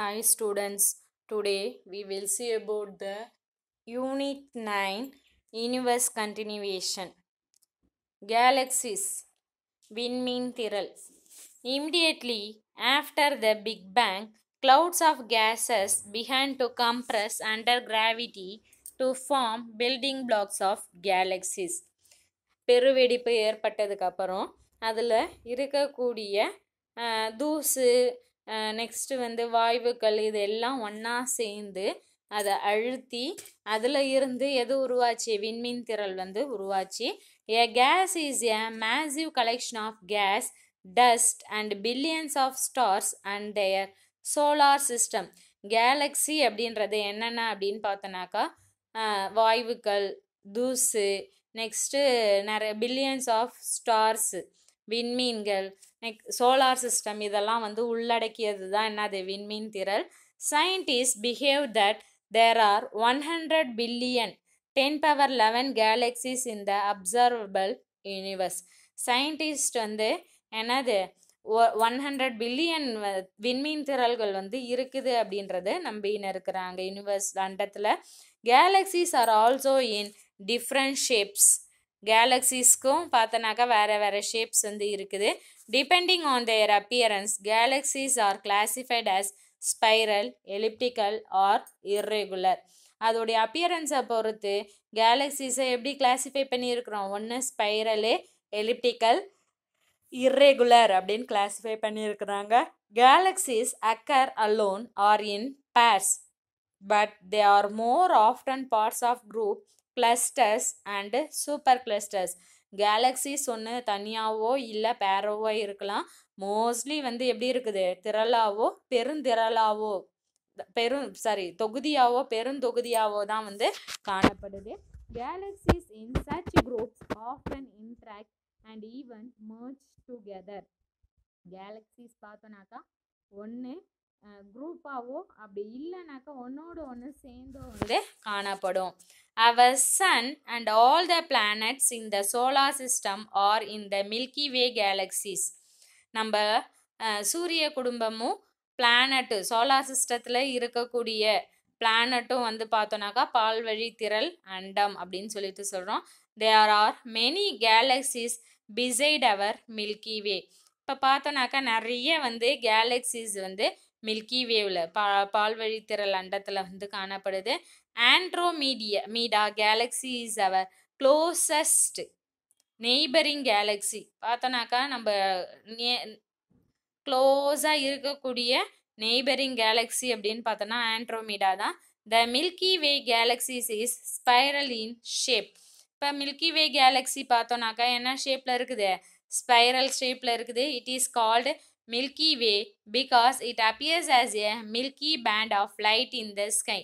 Hi students, today we will see about the Unit 9 Universe Continuation Galaxies Winmin Thiral Immediately after the Big Bang, clouds of gases began to compress under gravity to form building blocks of galaxies. பெருவெடிப்பு ஏற்பட்டதுக்கப்புறம் அதில் இருக்கக்கூடிய தூசு next வந்து வாய்வுகள் இது எல்லாம் ஒன்றா சேர்ந்து அதை அழுத்தி அதில் இருந்து எது உருவாச்சு விண்மீன் திரள் வந்து உருவாச்சு a gas is a massive collection of gas dust and billions of stars and their solar system galaxy அப்படின்றது என்னென்ன அப்படின்னு பார்த்தோன்னாக்கா வாயுக்கள் தூசு நெக்ஸ்ட்டு நிறைய பில்லியன்ஸ் ஆஃப் ஸ்டார்ஸு விண்மீன்கள் நெக் சோலார் சிஸ்டம் இதெல்லாம் வந்து உள்ளடக்கியது தான் என்னது விண்மீன் திரள் scientist behave that there are one hundred billion ten power eleven galaxies in the observable universe scientist வந்து என்னது ஒன் ஹண்ட்ரட் பில்லியன் விண்மீன் திரள்கள் வந்து இருக்குது அப்படின்றத நம்பின்னு இருக்கிறாங்க யூனிவர்ஸ் அண்டத்தில் galaxies are also in different shapes கேலக்ஸிஸ்க்கும் பார்த்தோன்னாக்கா வேறு வேறு ஷேப்ஸ் வந்து இருக்குது depending on their appearance galaxies are classified as spiral elliptical or irregular அதோடைய அப்பியரன்ஸை பொறுத்து கேலக்ஸிஸை எப்படி கிளாசிஃபை பண்ணியிருக்கிறோம் ஒன்று ஸ்பைரலு எலிப்டிக்கல் இர்ரெகுலர் அப்படின்னு கிளாசிஃபை பண்ணியிருக்கிறாங்க galaxies occur alone or in pairs but they are more often parts of group group and super clusters galaxies ஒன்று தனியாகவோ இல்லை பேரவோ இருக்கலாம் மோஸ்ட்லி வந்து எப்படி இருக்குது திரளாவோ பெருந்திரளாவோ பெரும் சாரி தொகுதியாவோ பெருந்தொகுதியாவோ தான் வந்து காணப்படுது galaxies in such groups often interact and even merge together galaxies பார்த்தோன்னாக்கா ஒன்று குரூப்பாகவோ அப்படி இல்லைனாக்கா ஒன்றோடு ஒன்று சேர்ந்தோ வந்து காணப்படும் our sun and all the planets in the solar system are in the Milky Way galaxies நம்ம சூரிய குடும்பமும் பிளானட்டு சோலார் சிஸ்டத்தில் இருக்கக்கூடிய பிளானட்டும் வந்து பார்த்தோன்னாக்கா பால்வழி திரள் அண்டம் அப்படின்னு சொல்லிட்டு சொல்கிறோம் there are many galaxies beside our Milky Way இப்போ பார்த்தோன்னாக்கா நிறைய வந்து கேலக்சிஸ் வந்து மில்கி வேவில் பா பால்வழித்திரள் அண்டத்தில் வந்து காணப்படுது Andromeda galaxy is our closest neighbouring galaxy பார்த்தோனாக்கா நம்ம க்ளோஸாக இருக்கக்கூடிய நெய்பரிங் கேலக்ஸி அப்படின்னு பார்த்தோன்னா ஆண்ட்ரோமீடா தான் the Milky Way galaxies is spiral in shape இப்போ மில்கி வே கேலக்ஸி பார்த்தோன்னாக்கா என்ன ஷேப்பில் இருக்குது ஸ்பைரல் ஷேப்பில் இருக்குது it is called Milky Way because it appears as a milky band of light in the sky.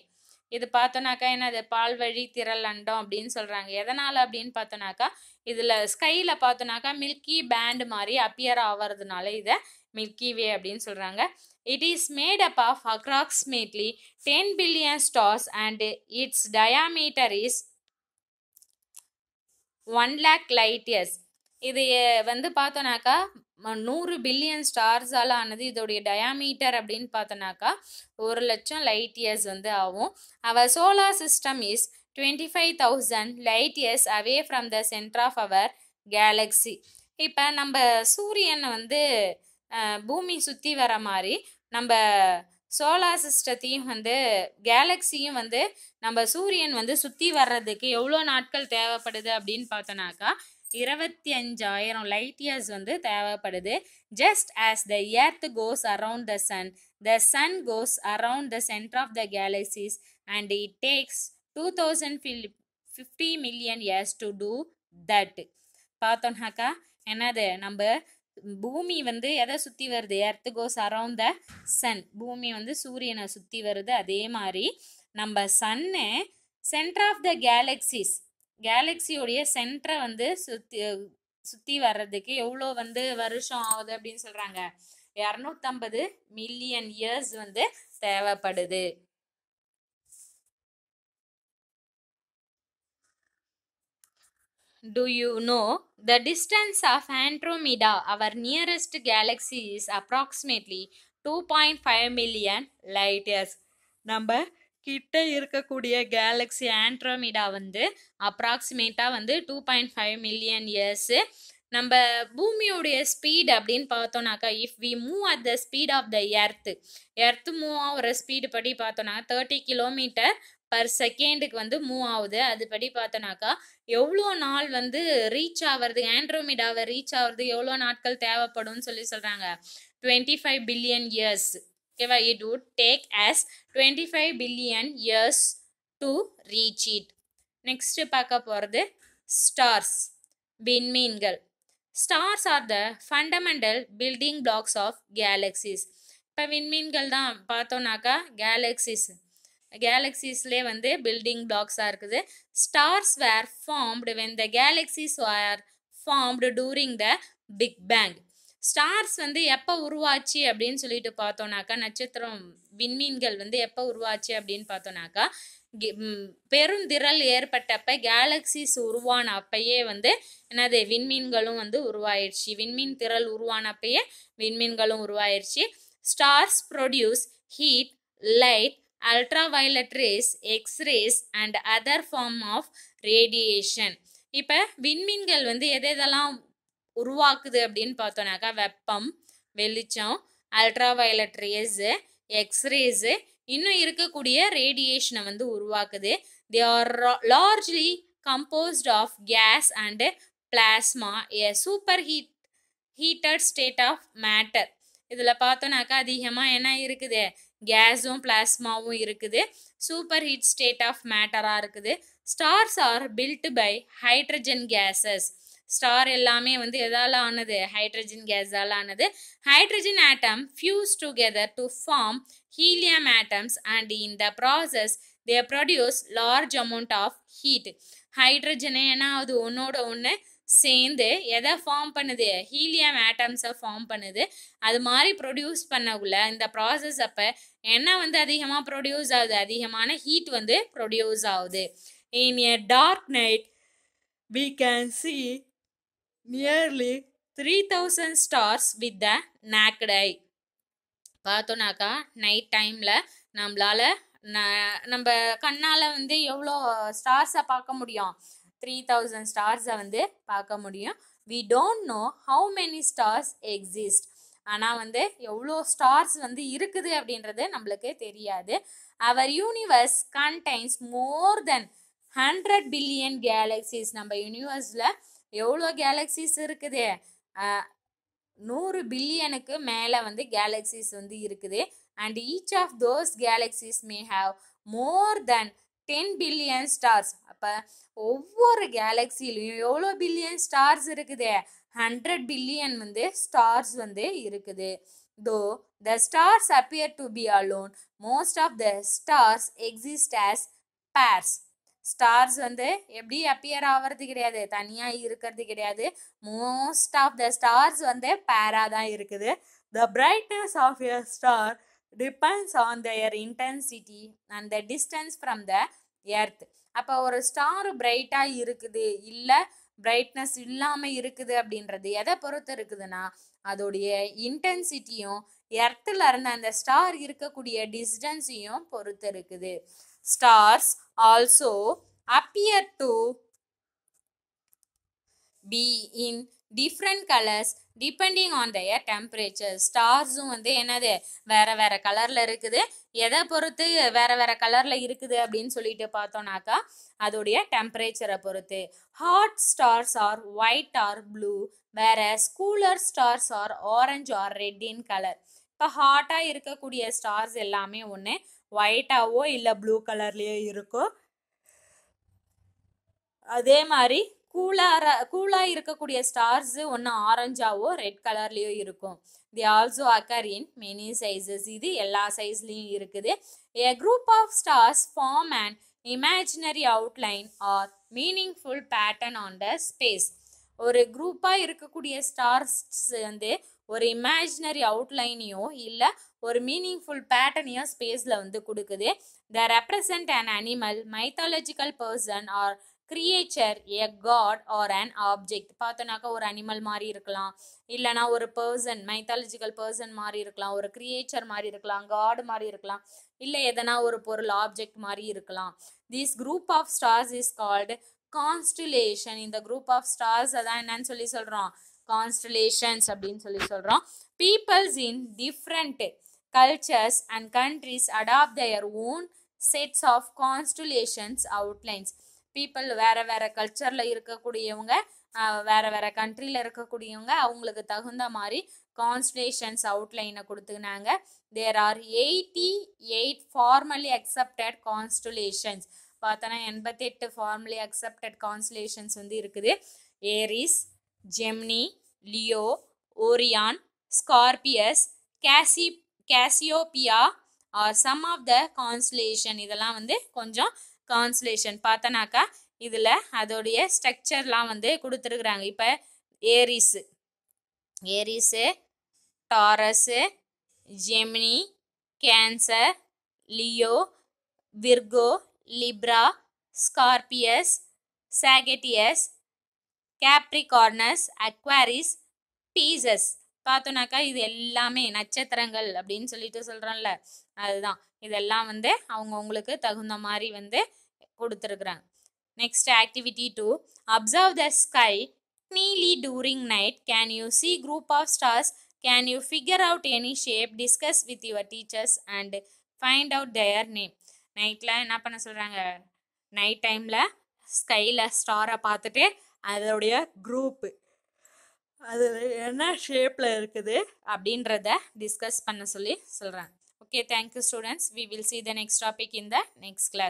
இது பார்த்தோனாக்கா என்னது வழி திரள் அண்டம் அப்படின்னு சொல்கிறாங்க எதனால் அப்படின்னு பார்த்தோனாக்கா இதில் ஸ்கையில் பார்த்தோனாக்கா மில்கி பேண்ட் மாதிரி அப்பியர் ஆகிறதுனால இதை மில்கி வே அப்படின்னு சொல்கிறாங்க it is made up of approximately ten billion stars and its diameter is one lakh light years இது வந்து பார்த்தோனாக்கா நூறு பில்லியன் ஸ்டார்ஸால் ஆனது இதோடைய டயாமீட்டர் அப்படின்னு பார்த்தோன்னாக்கா ஒரு லட்சம் லைட் இயர்ஸ் வந்து ஆகும் our solar system is twenty five thousand light years away from the centre of our galaxy இப்போ நம்ம சூரியனை வந்து பூமி சுற்றி வர மாதிரி நம்ம சோலார் சிஸ்டத்தையும் வந்து கேலக்ஸியும் வந்து நம்ம சூரியன் வந்து சுற்றி வர்றதுக்கு எவ்வளோ நாட்கள் தேவைப்படுது அப்படின்னு பார்த்தோனாக்கா இருபத்தி அஞ்சாயிரம் லைட் இயர்ஸ் வந்து தேவைப்படுது just as the earth goes around the sun the sun goes around the centre of the galaxies and it takes two thousand fill fifty million years to do that பார்த்தோம்னாக்கா என்னது நம்ம பூமி வந்து எதை சுற்றி வருது earth goes around the sun பூமி வந்து சூரியனை சுற்றி வருது அதே மாதிரி நம்ம sun centre of the galaxies கேலக்ஸியோடைய சென்டரை வந்து சுற்றி சுற்றி வர்றதுக்கு எவ்வளோ வந்து வருஷம் ஆகுது அப்படின்னு சொல்கிறாங்க இரநூத்தம்பது மில்லியன் இயர்ஸ் வந்து தேவைப்படுது Do you know the distance of Andromeda, our nearest galaxy, is approximately 2.5 million light years? Number கிட்ட இருக்கக்கூடிய கேலக்ஸி ஆண்ட்ரோமிடா வந்து அப்ராக்சிமேட்டாக வந்து two point five million years நம்ம பூமியோடைய ஸ்பீட் அப்படின்னு பார்த்தோம்னாக்கா if we move at the speed of the earth earth move ஆகிற ஸ்பீடு படி பார்த்தோம்னா தேர்ட்டி கிலோமீட்டர் பர் செகண்டுக்கு வந்து மூவ் ஆகுது அதுபடி பார்த்தோம்னாக்கா எவ்வளோ நாள் வந்து ரீச் ஆகிறது ஆண்ட்ரோமிடாவை ரீச் ஆகிறது எவ்வளோ நாட்கள் தேவைப்படும்னு சொல்லி சொல்கிறாங்க டுவெண்ட்டி ஃபைவ் பில்லியன் இயர்ஸ் ஓகேவா it would take us twenty five billion years to reach it next பார்க்க போகிறது ஸ்டார்ஸ் விண்மீன்கள் stars are the fundamental building blocks of galaxies இப்போ விண்மீன்கள் தான் பார்த்தோன்னாக்கா கேலக்சிஸ் கேலக்சிஸ்லே வந்து பில்டிங் பிளாக்ஸாக இருக்குது stars were formed when the galaxies are formed during the big bang stars வந்து எப்போ உருவாச்சு அப்படின்னு சொல்லிட்டு பார்த்தோன்னாக்கா நட்சத்திரம் விண்மீன்கள் வந்து எப்போ உருவாச்சு அப்படின்னு பார்த்தோன்னாக்கா பெருந்திரல் ஏற்பட்டப்ப கேலக்சிஸ் உருவான அப்பயே வந்து என்னது விண்மீன்களும் வந்து உருவாயிடுச்சு விண்மீன் திரள் உருவான அப்பயே விண்மீன்களும் உருவாயிடுச்சு stars produce heat light ultraviolet rays x rays and other form of radiation இப்போ விண்மீன்கள் வந்து எதெல்லாம் உருவாக்குது அப்படின்னு பார்த்தோன்னாக்கா வெப்பம் வெளிச்சம் அல்ட்ரா வயலட் ரேஸு எக்ஸ்ரேஸு இன்னும் இருக்கக்கூடிய ரேடியேஷனை வந்து உருவாக்குது they are largely composed of gas and plasma a super heat heated state of matter இதில் பார்த்தோன்னாக்கா அதிகமாக என்ன இருக்குது கேஸும் பிளாஸ்மாவும் இருக்குது சூப்பர் ஹீட் ஸ்டேட் ஆஃப் மேட்டராக இருக்குது stars are built by hydrogen gases star எல்லாமே வந்து எதால் ஆனது ஹைட்ரஜன் கேஸால் ஆனது hydrogen atom fuse together to form helium atoms and in the process they produce large amount of heat hydrogen ஏன்னா அது ஒன்றோட ஒன்று சேர்ந்து எதை ஃபார்ம் பண்ணுது ஹீலியம் ஆட்டம்ஸை ஃபார்ம் பண்ணுது அது மாதிரி ப்ரொடியூஸ் பண்ணக்குள்ள இந்த ப்ராசஸ் அப்போ என்ன வந்து அதிகமாக ப்ரொடியூஸ் ஆகுது அதிகமான ஹீட் வந்து ப்ரொடியூஸ் ஆகுது in a dark night we can see nearly three thousand stars with the naked eye பார்த்தோன்னாக்கா நைட் டைமில் நம்மளால் நம்ம கண்ணால் வந்து எவ்வளோ ஸ்டார்ஸை பார்க்க முடியும் த்ரீ தௌசண்ட் ஸ்டார்ஸை வந்து பார்க்க முடியும் we don't know how many stars exist ஆனால் வந்து எவ்வளோ ஸ்டார்ஸ் வந்து இருக்குது அப்படின்றது நம்மளுக்கு தெரியாது our universe contains more than hundred billion galaxies நம்ம யூனிவர்ஸில் எவ்வளோ கேலக்சிஸ் இருக்குது நூறு பில்லியனுக்கு மேலே வந்து கேலக்சிஸ் வந்து இருக்குது and each of those galaxies may have more than ten billion stars அப்போ ஒவ்வொரு கேலக்சிலையும் எவ்வளோ பில்லியன் ஸ்டார்ஸ் இருக்குது ஹண்ட்ரட் பில்லியன் வந்து ஸ்டார்ஸ் வந்து இருக்குது though the stars appear to be alone most of the stars exist as pairs stars வந்து எப்படி அப்பியர் ஆகிறது கிடையாது தனியாக இருக்கிறது கிடையாது மோஸ்ட் ஆஃப் த ஸ்டார்ஸ் வந்து பேராக தான் இருக்குது the brightness of a star depends on their intensity and the distance from the earth அப்போ ஒரு ஸ்டார் பிரைட்டாக இருக்குது இல்லை பிரைட்னஸ் இல்லாமல் இருக்குது அப்படின்றது எதை பொறுத்து இருக்குதுன்னா அதோடைய இன்டென்சிட்டியும் எர்த்தில் இருந்த அந்த ஸ்டார் இருக்கக்கூடிய டிஸ்டன்ஸையும் பொறுத்து இருக்குது stars also appear to be in different colors depending on their temperature ஸ்டார்ஸும் வந்து என்னது வேற வேற கலரில் இருக்குது எதை பொறுத்து வேற வேற கலரில் இருக்குது அப்படின்னு சொல்லிட்டு பார்த்தோம்னாக்கா அதோடைய டெம்பரேச்சரை பொறுத்து hot stars are white or blue வேற cooler stars are orange or red in colour இப்போ ஹாட்டாக இருக்கக்கூடிய ஸ்டார்ஸ் எல்லாமே ஒன்று ஒயிட்டாவோ இல்லை ப்ளூ கலர்லேயோ இருக்கும் அதே மாதிரி கூலாக கூலாக இருக்கக்கூடிய ஸ்டார்ஸு ஒன்று ஆரஞ்சாவோ ரெட் கலர்லேயோ இருக்கும் they also occur in many sizes இது எல்லா சைஸ்லேயும் இருக்குது a group of stars form and imaginary outline or meaningful pattern on the space ஒரு குரூப்பாக இருக்கக்கூடிய ஸ்டார்ஸ் வந்து ஒரு இமேஜினரி அவுட்லைனையோ இல்லை ஒரு மீனிங்ஃபுல் பேட்டர்னையோ ஸ்பேஸில் வந்து கொடுக்குது the represent an animal mythological person or creature a god or an object பார்த்தோனாக்கா ஒரு அனிமல் மாதிரி இருக்கலாம் இல்லைனா ஒரு பர்சன் மைத்தாலஜிக்கல் பர்சன் மாதிரி இருக்கலாம் ஒரு கிரியேச்சர் மாதிரி இருக்கலாம் காடு மாதிரி இருக்கலாம் இல்லை எதனா ஒரு பொருள் ஆப்ஜெக்ட் மாதிரி இருக்கலாம் this group of stars is called constellation இந்த குரூப் ஆஃப் ஸ்டார்ஸ் அதான் என்னன்னு சொல்லி சொல்கிறோம் கான்ஸ்டுலேஷன்ஸ் அப்படின்னு சொல்லி சொல்கிறோம் peoples in different cultures and countries adopt their own sets of constellations outlines people வேறு வேறு கல்ச்சரில் இருக்கக்கூடியவங்க வேறு வேறு கண்ட்ரியில் இருக்கக்கூடியவங்க அவங்களுக்கு தகுந்த மாதிரி கான்ஸ்டுலேஷன்ஸ் அவுட்லைனை கொடுத்துனாங்க there are eighty eight formally accepted constellations பார்த்தோன்னா எண்பத்தெட்டு ஃபார்ம்லி அக்செப்டட் கான்சுலேஷன்ஸ் வந்து இருக்குது Aries Gemini Leo Orion Scorpius கேசி Cassiopeia are some of the constellation இதெல்லாம் வந்து கொஞ்சம் கான்சுலேஷன் பார்த்தோன்னாக்கா இதில் அதோடைய ஸ்ட்ரக்சர்லாம் வந்து கொடுத்துருக்குறாங்க இப்போ Aries Aries Taurus Gemini Cancer Leo Virgo Libra Scorpius Sagittarius Capricornus Aquarius Pisces பார்த்தோனாக்கா இது எல்லாமே நட்சத்திரங்கள் அப்படின்னு சொல்லிட்டு சொல்கிறோம்ல அதுதான் இதெல்லாம் வந்து அவங்கவுங்களுக்கு தகுந்த மாதிரி வந்து கொடுத்துருக்குறாங்க next activity to observe the sky நீலி during night can you see group of stars can you figure out any shape discuss with your teachers and find out their name நைட்டில் என்ன பண்ண சொல்கிறாங்க நைட் டைமில் ஸ்கையில் ஸ்டாரை பார்த்துட்டு அதோடைய குரூப்பு அது என்ன ஷேப்பில் இருக்குது அப்படின்றத டிஸ்கஸ் பண்ண சொல்லி சொல்கிறாங்க okay thank you students we will see the next topic in the next class